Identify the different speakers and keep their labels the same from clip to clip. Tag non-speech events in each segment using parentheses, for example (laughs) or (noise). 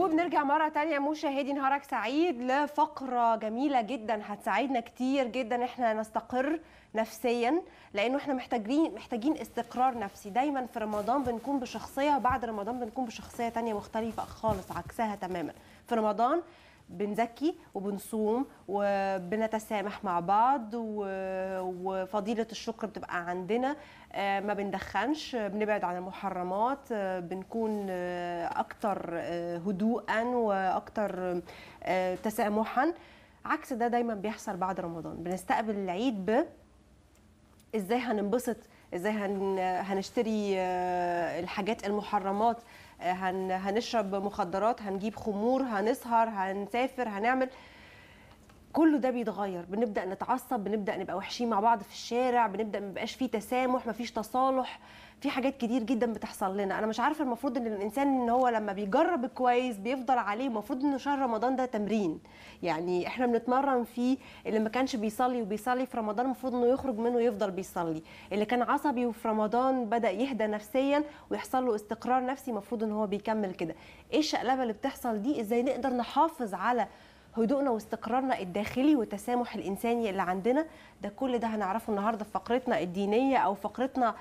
Speaker 1: وبنرجع مرة تانية مشاهدي نهارك سعيد لفقرة جميلة جدا هتساعدنا كتير جدا احنا نستقر نفسيا لانه احنا محتاجين محتاجين استقرار نفسي دايما في رمضان بنكون بشخصية وبعد رمضان بنكون بشخصية تانية مختلفة خالص عكسها تماما في رمضان بنزكي وبنصوم وبنتسامح مع بعض وفضيله الشكر بتبقى عندنا آه، ما بندخنش بنبعد عن المحرمات آه، بنكون آه، اكثر هدوءا واكثر تسامحا عكس ده دايما بيحصل بعد رمضان بنستقبل العيد ب ازاي هننبسط ازاي هنشتري الحاجات المحرمات هن هنشرب مخدرات هنجيب خمور هنسهر هنسافر هنعمل كله ده بيتغير بنبدا نتعصب بنبدا نبقى وحشين مع بعض في الشارع بنبدا مبقاش فيه تسامح مفيش تصالح في حاجات كتير جدا بتحصل لنا انا مش عارفه المفروض ان الانسان ان هو لما بيجرب الكويس بيفضل عليه المفروض ان شهر رمضان ده تمرين يعني احنا بنتمرن فيه اللي ما كانش بيصلي وبيصلي في رمضان المفروض انه يخرج منه يفضل بيصلي اللي كان عصبي وفي رمضان بدا يهدى نفسيا ويحصل له استقرار نفسي المفروض ان هو بيكمل كده ايه الشقلبه اللي بتحصل دي ازاي نقدر نحافظ على هدوءنا واستقرارنا الداخلي والتسامح الانساني اللي عندنا ده كل ده هنعرفه النهارده في فقرتنا الدينيه او فقرتنا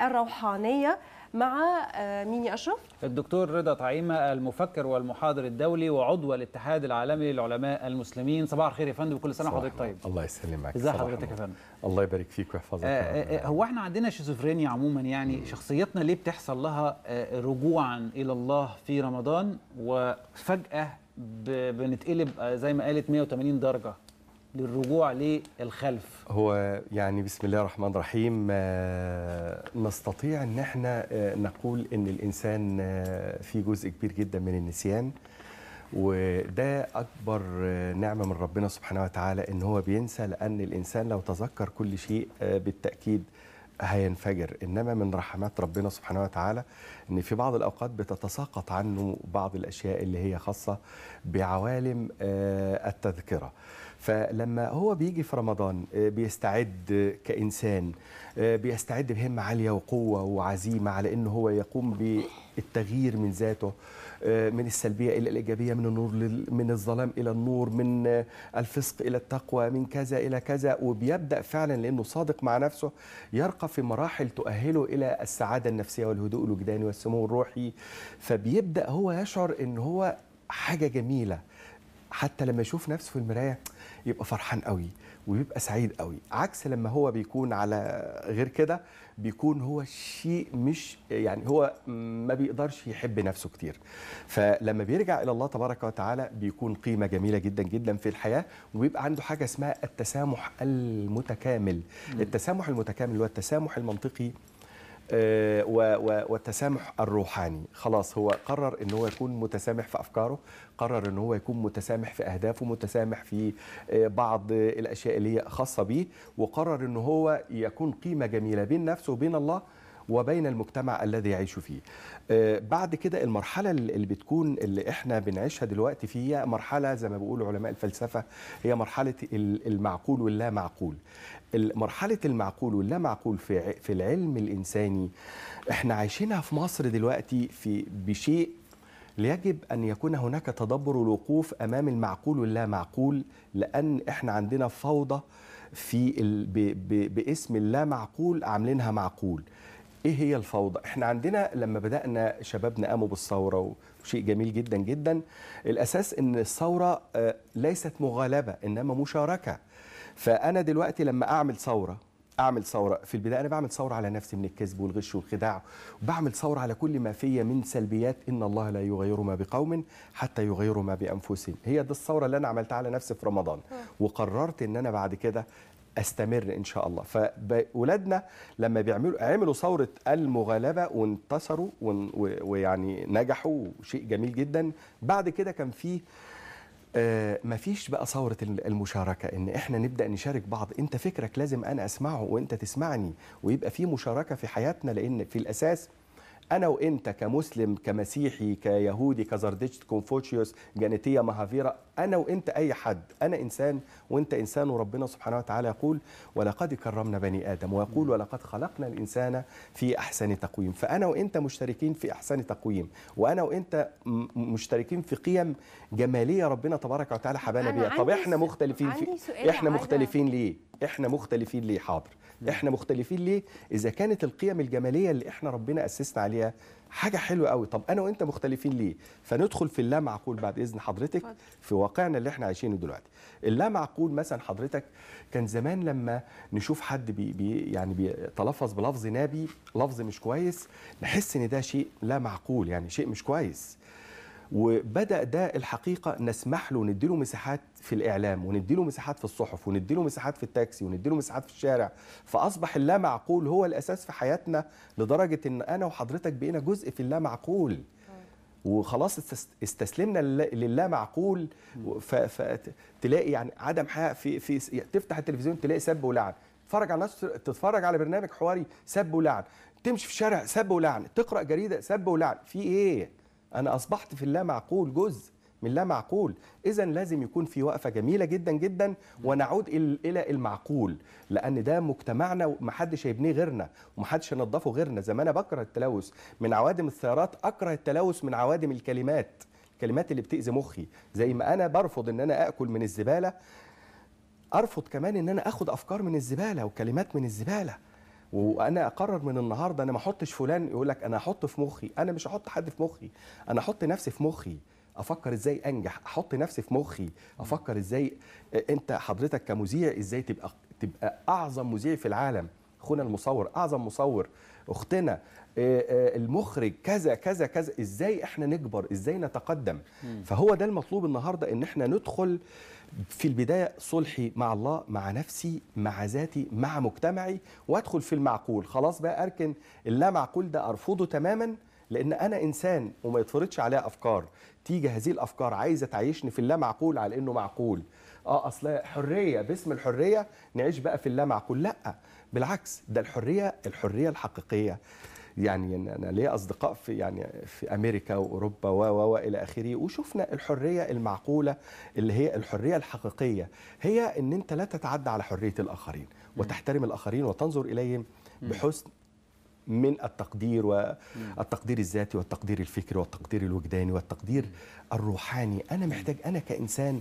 Speaker 1: الروحانيه مع آه، مين يا اشرف؟
Speaker 2: الدكتور رضا طعيمه المفكر والمحاضر الدولي وعضو الاتحاد العالمي للعلماء المسلمين، صباح الخير يا فندم وكل سنه وحضرتك طيب. الله يسلمك. ازي حضرتك
Speaker 3: يا فندم؟ الله يبارك فيك ويحفظك. آه،
Speaker 2: آه، هو احنا عندنا شيزوفرينيا عموما يعني شخصيتنا ليه بتحصل لها رجوعا الى الله في رمضان وفجاه بنتقلب زي ما قالت 180 درجه للرجوع للخلف
Speaker 3: هو يعني بسم الله الرحمن الرحيم آه، نستطيع ان احنا آه، نقول ان الانسان آه، في جزء كبير جدا من النسيان وده اكبر نعمه من ربنا سبحانه وتعالى ان هو بينسى لان الانسان لو تذكر كل شيء بالتاكيد هينفجر انما من رحمات ربنا سبحانه وتعالى ان في بعض الاوقات بتتساقط عنه بعض الاشياء اللي هي خاصه بعوالم التذكره فلما هو بيجي في رمضان آه، بيستعد كإنسان آه، بيستعد بهمة عالية وقوة وعزيمة على أنه هو يقوم بالتغيير من ذاته آه، من السلبية إلى الإيجابية من النور من الظلام إلى النور من الفسق إلى التقوى من كذا إلى كذا وبيبدأ فعلا لأنه صادق مع نفسه يرقى في مراحل تؤهله إلى السعادة النفسية والهدوء الوجداني والسمو الروحي فبيبدأ هو يشعر أن هو حاجة جميلة حتى لما يشوف نفسه في المرايه يبقى فرحان قوي ويبقى سعيد قوي عكس لما هو بيكون على غير كده بيكون هو شيء مش يعني هو ما بيقدرش يحب نفسه كتير فلما بيرجع الى الله تبارك وتعالى بيكون قيمه جميله جدا جدا في الحياه وبيبقى عنده حاجه اسمها التسامح المتكامل التسامح المتكامل هو التسامح المنطقي آه، والتسامح الروحاني خلاص هو قرر ان هو يكون متسامح في افكاره قرر ان هو يكون متسامح في اهدافه متسامح في آه، بعض الاشياء اللي هي خاصه بيه وقرر ان هو يكون قيمه جميله بين نفسه وبين الله وبين المجتمع الذي يعيش فيه آه، بعد كده المرحله اللي بتكون اللي احنا بنعيشها دلوقتي فيها مرحله زي ما بيقولوا علماء الفلسفه هي مرحله المعقول واللا معقول مرحله المعقول واللا معقول في في العلم الانساني احنا عايشينها في مصر دلوقتي في بشيء يجب أن يكون هناك تدبر الوقوف أمام المعقول واللا معقول لأن إحنا عندنا فوضى في ال... ب... ب... باسم اللا معقول عاملينها معقول ايه هي الفوضى احنا عندنا لما بدانا شبابنا قاموا بالثوره وشيء جميل جدا جدا الاساس ان الثوره آه، ليست مغالبه انما مشاركه فانا دلوقتي لما اعمل ثوره اعمل ثوره في البدايه انا بعمل ثوره على نفسي من الكذب والغش والخداع وبعمل ثوره على كل ما فيا من سلبيات ان الله لا يغير ما بقوم حتى يغيروا ما بانفسهم هي دي الثوره اللي انا عملتها على نفسي في رمضان آه. وقررت ان انا بعد كده استمر ان شاء الله فاولادنا لما بيعملوا عملوا ثوره المغالبه وانتصروا ويعني نجحوا شيء جميل جدا بعد كده كان في آه، ما مفيش بقى ثورة المشاركة إن إحنا نبدأ نشارك بعض أنت فكرك لازم أنا أسمعه وأنت تسمعني ويبقى في مشاركة في حياتنا لأن في الأساس انا وانت كمسلم كمسيحي كيهودي كزردشت كونفوشيوس جانيتيا مهافيرا انا وانت اي حد انا انسان وانت انسان وربنا سبحانه وتعالى يقول ولقد كرمنا بني ادم ويقول ولقد خلقنا الانسان في احسن تقويم فانا وانت مشتركين في احسن تقويم وانا وانت مشتركين في قيم جماليه ربنا تبارك وتعالى حبانا بيها طب احنا مختلفين في احنا مختلفين ليه احنا مختلفين ليه حاضر احنا مختلفين ليه اذا كانت القيم الجماليه اللي احنا ربنا اسسنا عليها حاجه حلوه قوي طب انا وانت مختلفين ليه فندخل في اللامعقول بعد اذن حضرتك في واقعنا اللي احنا عايشينه دلوقتي اللامعقول مثلا حضرتك كان زمان لما نشوف حد بي بي يعني بيتلفظ بلفظ نابي لفظ مش كويس نحس ان ده شيء لا معقول يعني شيء مش كويس وبدا ده الحقيقه نسمح له نديله مساحات في الاعلام ونديله مساحات في الصحف ونديله مساحات في التاكسي ونديله مساحات في الشارع فاصبح اللا معقول هو الاساس في حياتنا لدرجه ان انا وحضرتك بقينا جزء في اللا معقول وخلاص استسلمنا للا معقول فتلاقي يعني عدم حياء في في يعني تفتح التلفزيون تلاقي سب ولعن تتفرج على ناس تتفرج على برنامج حواري سب ولعن تمشي في الشارع سب ولعن تقرا جريده سب ولعن في ايه أنا أصبحت في اللا معقول جزء من لا معقول إذا لازم يكون في وقفة جميلة جدا جدا ونعود إلى المعقول لأن ده مجتمعنا ومحدش هيبنيه غيرنا ومحدش هينضفه غيرنا زي ما أنا بكره التلوث من عوادم السيارات أكره التلوث من عوادم الكلمات الكلمات اللي بتأذي مخي زي ما أنا برفض إن أنا أكل من الزبالة أرفض كمان إن أنا أخد أفكار من الزبالة وكلمات من الزبالة وانا اقرر من النهارده انا ما احطش فلان يقول لك انا احط في مخي انا مش هحط حد في مخي انا احط نفسي في مخي افكر ازاي انجح احط نفسي في مخي افكر ازاي آه، انت حضرتك كمذيع ازاي تبقى تبقى اعظم مذيع في العالم اخونا المصور اعظم مصور اختنا آه، آه، المخرج كذا كذا كذا ازاي احنا نكبر ازاي نتقدم فهو ده المطلوب النهارده ان احنا ندخل في البداية صلحي مع الله مع نفسي مع ذاتي مع مجتمعي وادخل في المعقول خلاص بقى أركن اللا معقول ده أرفضه تماما لأن أنا إنسان وما يتفرضش عليا أفكار تيجي هذه الأفكار عايزة تعيشني في اللا معقول على إنه معقول اه اصل حريه باسم الحريه نعيش بقى في اللا معقول لا بالعكس ده الحريه الحريه الحقيقيه يعني انا ليا اصدقاء في يعني في امريكا واوروبا و الى اخره وشفنا الحريه المعقوله اللي هي الحريه الحقيقيه هي ان انت لا تتعدى على حريه الاخرين وتحترم الاخرين وتنظر اليهم بحسن من التقدير والتقدير الذاتي والتقدير الفكري والتقدير الوجداني والتقدير الروحاني انا محتاج انا كانسان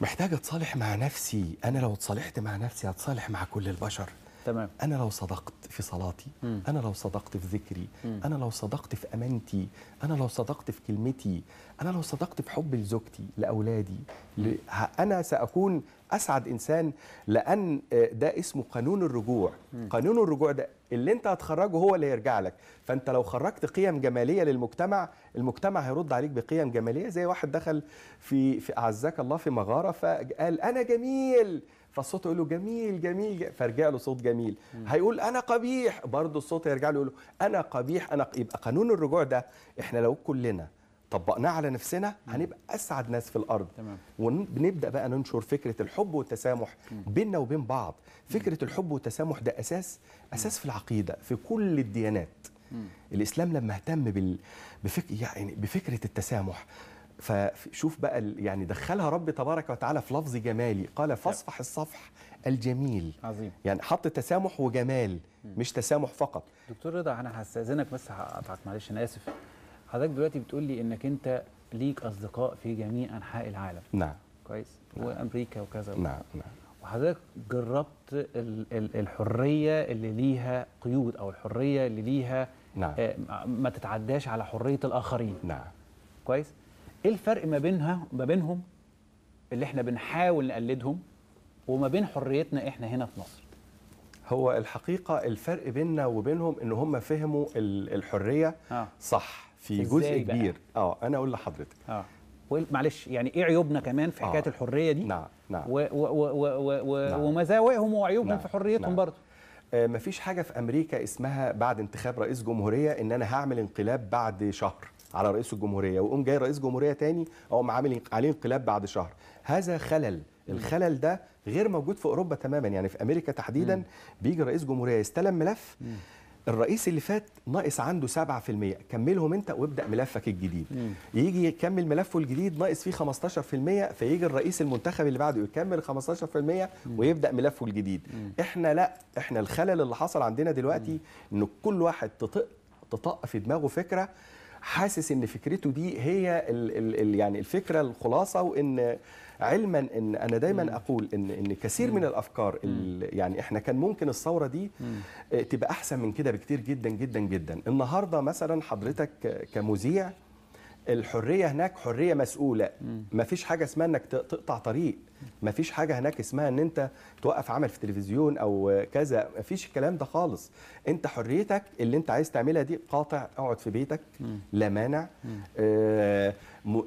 Speaker 3: محتاج اتصالح مع نفسي انا لو اتصالحت مع نفسي هتصالح مع كل البشر تمام انا لو صدقت في صلاتي مم. انا لو صدقت في ذكري مم. انا لو صدقت في امانتي انا لو صدقت في كلمتي انا لو صدقت في حب لزوجتي لاولادي ل... انا ساكون اسعد انسان لان آه، ده اسمه قانون الرجوع مم. قانون الرجوع ده اللي انت هتخرجه هو اللي هيرجع لك فانت لو خرجت قيم جماليه للمجتمع المجتمع هيرد عليك بقيم جماليه زي واحد دخل في في اعزك الله في مغاره فقال انا جميل فالصوت يقول له جميل جميل فرجع له صوت جميل مم. هيقول انا قبيح برضه الصوت يرجع له يقول له انا قبيح انا يبقى قانون الرجوع ده احنا لو كلنا طبقناه على نفسنا هنبقى اسعد ناس في الارض تمام. ونبدا بقى ننشر فكره الحب والتسامح بيننا وبين بعض فكره الحب والتسامح ده اساس اساس في العقيده في كل الديانات الاسلام لما اهتم بال... بفك... يعني بفكره التسامح فشوف بقى يعني دخلها رب تبارك وتعالى في لفظ جمالي قال فاصفح الصفح الجميل عظيم يعني حط تسامح وجمال مش تسامح فقط
Speaker 2: دكتور رضا انا هستاذنك بس هقطعك معلش انا اسف حضرتك دلوقتي بتقول لي انك انت ليك اصدقاء في جميع انحاء العالم نعم كويس نعم. وامريكا وكذا نعم نعم وحضرتك جربت الحريه اللي ليها قيود او الحريه اللي ليها نعم. آه، ما تتعداش على حريه الاخرين نعم كويس ايه الفرق ما بينها ما بينهم اللي احنا بنحاول نقلدهم
Speaker 3: وما بين حريتنا
Speaker 2: احنا هنا في مصر
Speaker 3: هو الحقيقة الفرق بيننا وبينهم ان هم فهموا الحرية آه. صح في جزء كبير اه انا اقول لحضرتك اه معلش يعني ايه عيوبنا كمان في حكايه آه. الحريه دي نعم نعم و و و و و نعم. ومزاوئهم وعيوبهم نعم. في حريتهم نعم. برضه آه مفيش حاجه في امريكا اسمها بعد انتخاب رئيس جمهوريه ان انا هعمل انقلاب بعد شهر على رئيس الجمهوريه ويقوم جاي رئيس جمهوريه تاني او عامل عليه انقلاب بعد شهر هذا خلل الخلل ده غير موجود في اوروبا تماما يعني في امريكا تحديدا بيجي رئيس جمهوريه يستلم ملف الرئيس اللي فات ناقص عنده 7% كملهم انت وابدا ملفك الجديد مم. يجي يكمل ملفه الجديد ناقص فيه 15% فيجي الرئيس المنتخب اللي بعده يكمل 15% ويبدا ملفه الجديد مم. احنا لا احنا الخلل اللي حصل عندنا دلوقتي مم. ان كل واحد تطق تطق في دماغه فكره حاسس ان فكرته دي هي الـ الـ الـ يعني الفكره الخلاصه وان علما ان انا دايما اقول ان ان كثير من الافكار يعني احنا كان ممكن الثوره دي آه، تبقى احسن من كده بكتير جدا جدا جدا النهارده مثلا حضرتك كمذيع الحريه هناك حريه مسؤوله ما فيش حاجه اسمها انك تقطع طريق ما فيش حاجه هناك اسمها ان انت توقف عمل في تلفزيون او كذا ما فيش الكلام ده خالص انت حريتك اللي انت عايز تعملها دي قاطع اقعد في بيتك لا مانع آه،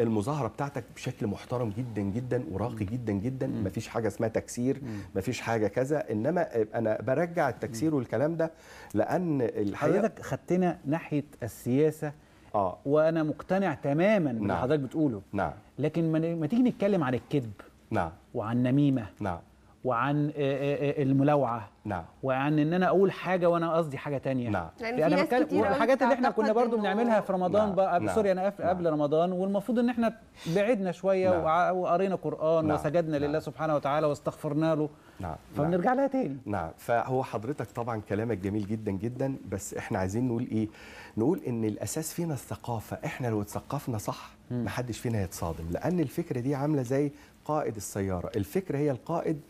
Speaker 3: المظاهره بتاعتك بشكل محترم جدا جدا وراقي جدا جدا ما فيش حاجه اسمها تكسير ما فيش حاجه كذا انما انا برجع التكسير والكلام ده لان الحقيقه حضرتك خدتنا ناحيه السياسه اه وانا مقتنع تماما
Speaker 2: باللي نعم. حضرتك بتقوله نعم لكن ما تيجي نتكلم عن الكذب نعم وعن النميمه نعم وعن آه، آه، آه، الملاوعه نعم وعن ان انا اقول حاجه وانا قصدي حاجه تانية نعم يعني, يعني انا بتكلم والحاجات اللي احنا كنا برضو بنعملها في رمضان نعم. بقى نعم. سوري انا قبل نعم. رمضان والمفروض ان احنا بعدنا شويه نعم. وقرينا قران نعم. وسجدنا نعم. لله سبحانه وتعالى
Speaker 3: واستغفرنا له نعم فبنرجع نعم. لها تاني نعم فهو حضرتك طبعا كلامك جميل جدا جدا بس احنا عايزين نقول ايه نقول ان الاساس فينا الثقافه احنا لو اتثقفنا صح محدش فينا يتصادم لان الفكره دي عامله زي قائد السياره الفكرة هي القائد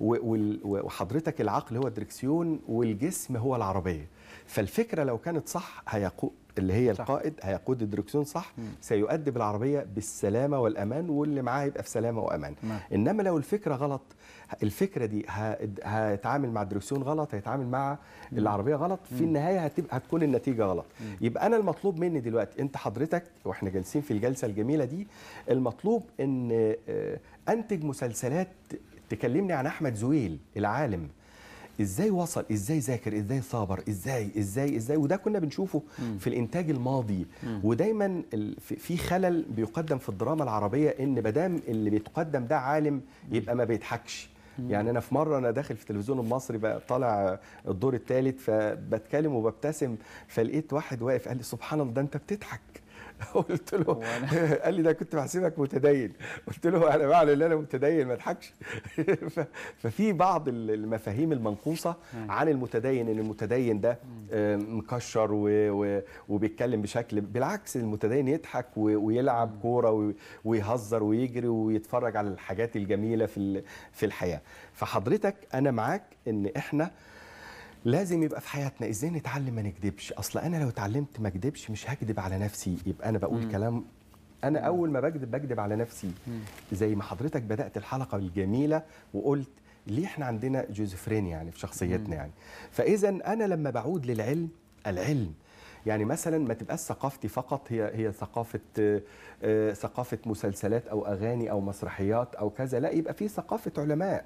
Speaker 3: وحضرتك العقل هو الدركسيون والجسم هو العربيه فالفكره لو كانت صح هيقو اللي هي صح. القائد هيقود الدركسيون صح مم. سيؤدي بالعربيه بالسلامه والامان واللي معاه يبقى في سلامه وامان مم. انما لو الفكره غلط الفكره دي هيتعامل مع الدركسيون غلط هيتعامل مع مم. العربيه غلط في النهايه هتبقى هتكون النتيجه غلط مم. يبقى انا المطلوب مني دلوقتي انت حضرتك واحنا جالسين في الجلسه الجميله دي المطلوب ان آه، انتج مسلسلات تكلمني عن احمد زويل العالم ازاي وصل ازاي ذاكر ازاي صابر ازاي ازاي ازاي وده كنا بنشوفه مم. في الانتاج الماضي مم. ودايما في خلل بيقدم في الدراما العربيه ان مدام اللي بيتقدم ده عالم يبقى ما بيضحكش يعني انا في مره انا داخل في التلفزيون المصري بقى طالع الدور الثالث فبتكلم وببتسم فلقيت واحد واقف قال لي سبحان الله ده انت بتضحك (laughs) قلت له (laughs) قال لي ده كنت بحسبك متدين قلت له انا معنى ان انا متدين ما اضحكش (laughs) ففي بعض المفاهيم المنقوصه عن المتدين ان المتدين ده آه، مكشر وبيتكلم بشكل بالعكس المتدين يضحك ويلعب كوره ويهزر ويجري ويتفرج على الحاجات الجميله في في الحياه فحضرتك انا معاك ان احنا لازم يبقى في حياتنا ازاي نتعلم ما نكذبش اصل انا لو اتعلمت ما اكذبش مش هكذب على نفسي يبقى انا بقول مم. كلام انا اول ما بكذب بكذب على نفسي مم. زي ما حضرتك بدات الحلقه الجميله وقلت ليه احنا عندنا جوزفرين يعني في شخصيتنا مم. يعني فاذا انا لما بعود للعلم العلم يعني مثلا ما تبقاش ثقافتي فقط هي هي ثقافه آه، ثقافه مسلسلات او اغاني او مسرحيات او كذا لا يبقى في ثقافه علماء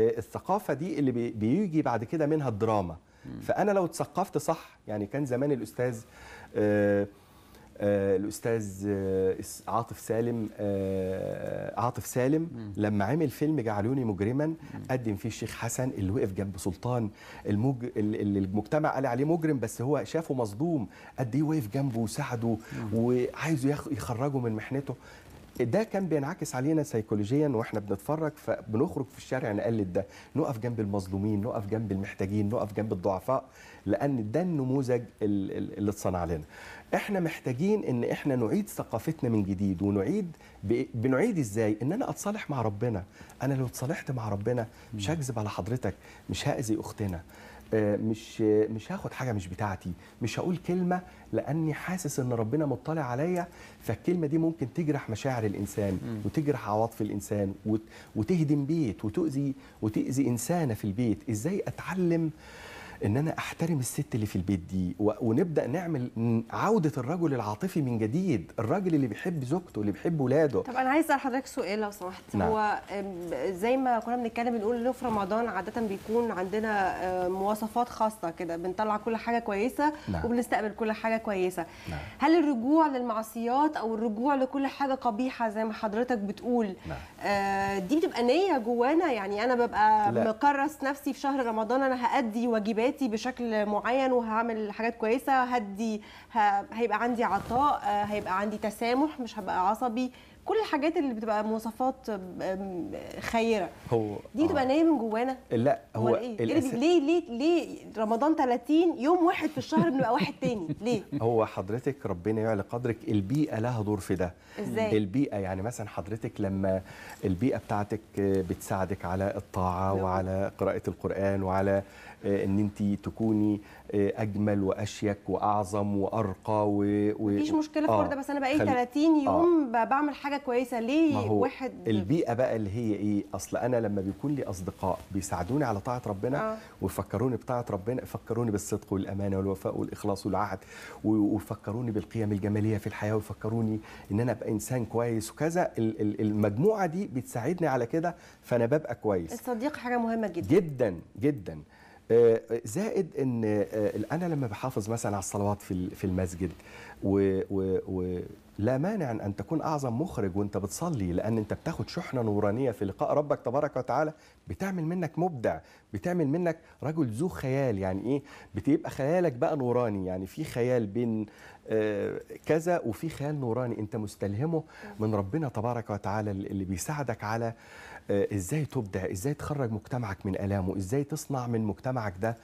Speaker 3: آه، الثقافه دي اللي بيجي بعد كده منها الدراما فانا لو اتثقفت صح يعني كان زمان الاستاذ آه، آه، الاستاذ عاطف سالم عاطف سالم لما عمل فيلم جعلوني مجرما قدم فيه الشيخ حسن اللي وقف جنب سلطان المج... اللي المجتمع قال عليه مجرم بس هو شافه مصدوم قد ايه وقف جنبه وساعده وعايزه يخرجه من محنته ده كان بينعكس علينا سيكولوجيا واحنا بنتفرج فبنخرج في الشارع نقلد ده نقف جنب المظلومين نقف جنب المحتاجين نقف جنب الضعفاء لان ده النموذج اللي اتصنع لنا احنا محتاجين ان احنا نعيد ثقافتنا من جديد ونعيد ب... بنعيد ازاي ان انا اتصالح مع ربنا انا لو اتصالحت مع ربنا مش هكذب على حضرتك مش هاذي اختنا آه، مش مش هاخد حاجه مش بتاعتي مش هقول كلمه لاني حاسس ان ربنا مطلع عليا فالكلمه دي ممكن تجرح مشاعر الانسان وتجرح عواطف الانسان وتهدم بيت وتؤذي وتاذي انسانه في البيت ازاي اتعلم آه ان انا احترم الست اللي في البيت دي ونبدا نعمل عوده الرجل العاطفي من جديد الراجل اللي بيحب زوجته اللي بيحب ولاده طب
Speaker 1: انا عايز اسال حضرتك سؤال لو سمحت نعم. هو زي ما كنا بنتكلم بنقول انه في رمضان عاده بيكون عندنا مواصفات خاصه كده بنطلع كل حاجه كويسه نعم. وبنستقبل كل حاجه كويسه نعم. هل الرجوع للمعصيات او الرجوع لكل حاجه قبيحه زي ما حضرتك بتقول نعم. آه، دي بتبقى نيه جوانا يعني انا ببقى لا. مكرس نفسي في شهر رمضان انا هادي واجبات حياتي بشكل معين وهعمل حاجات كويسه هدي هيبقى عندي عطاء آه، هيبقى عندي تسامح مش هبقى عصبي كل الحاجات اللي بتبقى مواصفات خيره هو دي بتبقى آه. نايه من جوانا
Speaker 3: لا هو إيه؟, إيه الأس... ليه
Speaker 1: ليه ليه رمضان 30 يوم واحد في الشهر بنبقى واحد تاني (laughs) ليه
Speaker 3: هو حضرتك ربنا يعلى قدرك البيئه لها دور في ده ازاي البيئه يعني مثلا حضرتك لما البيئه بتاعتك بتساعدك على الطاعه وعلى قراءه القران وعلى آه، ان انت تكوني آه، اجمل واشيك واعظم وارقى و... و... مفيش مشكله في آه. ده بس انا بقالي خل... 30 آه. يوم
Speaker 1: آه. بعمل حاجه كويسه ليه ما هو واحد
Speaker 3: البيئه بقى اللي هي ايه اصل انا لما بيكون لي اصدقاء بيساعدوني على طاعه ربنا آه. ويفكروني بطاعه ربنا يفكروني بالصدق والامانه والوفاء والاخلاص والعهد ويفكروني بالقيم الجماليه في الحياه ويفكروني ان انا ابقى انسان كويس وكذا المجموعه دي بتساعدني على كده فانا ببقى كويس
Speaker 1: الصديق حاجه مهمه جدا
Speaker 3: جدا جدا آه، زائد ان آه، انا لما بحافظ مثلا على الصلوات في المسجد و لا مانع ان تكون اعظم مخرج وانت بتصلي لان انت بتاخد شحنه نورانيه في لقاء ربك تبارك وتعالى بتعمل منك مبدع بتعمل منك رجل ذو خيال يعني ايه بتبقى خيالك بقى نوراني يعني في خيال بين آه، كذا وفي خيال نوراني انت مستلهمه من ربنا تبارك وتعالى اللي بيساعدك على آه، ازاي تبدع ازاي تخرج مجتمعك من الامه ازاي تصنع من مجتمعك ده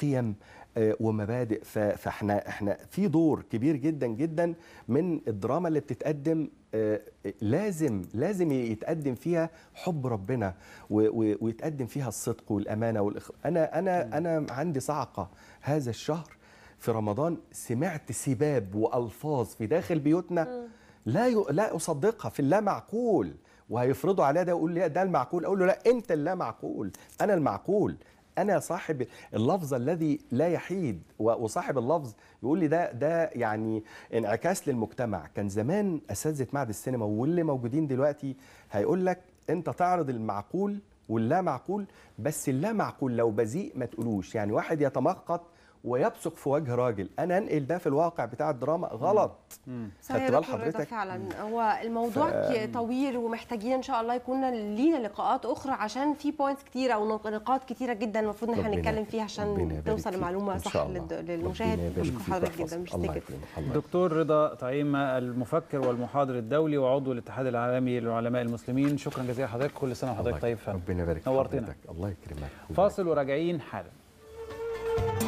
Speaker 3: قيم آه، ومبادئ فاحنا احنا في دور كبير جدا جدا من الدراما اللي بتتقدم آه، لازم لازم يتقدم فيها حب ربنا ويتقدم فيها الصدق والامانه والاخلاص انا انا انا عندي صعقه هذا الشهر في رمضان سمعت سباب والفاظ في داخل بيوتنا لا لا اصدقها في اللا معقول وهيفرضوا عليا ده ويقول لي ده المعقول اقول له لا انت اللا معقول انا المعقول انا صاحب اللفظ الذي لا يحيد وصاحب اللفظ بيقول لي ده ده يعني انعكاس للمجتمع كان زمان اساتذه معهد السينما واللي موجودين دلوقتي هيقول لك انت تعرض المعقول واللا معقول بس اللا معقول لو بذيء ما تقولوش يعني واحد يتمخط ويبصق في وجه راجل انا انقل ده في الواقع بتاع الدراما غلط
Speaker 1: خدت بال حضرتك فعلا هو الموضوع ف... طويل ومحتاجين ان شاء الله يكون لينا لقاءات اخرى عشان في بوينتس كتيره ونقاط كتيره جدا المفروض ان احنا نتكلم فيها عشان توصل المعلومه صح للمشاهد بشكر حضرتك جدا مش تكت
Speaker 2: دكتور رضا طعيمه المفكر والمحاضر الدولي وعضو الاتحاد العالمي للعلماء المسلمين شكرا جزيلا لحضرتك كل سنه وحضرتك طيب ربنا يبارك نورتنا الله يكرمك فاصل وراجعين حالا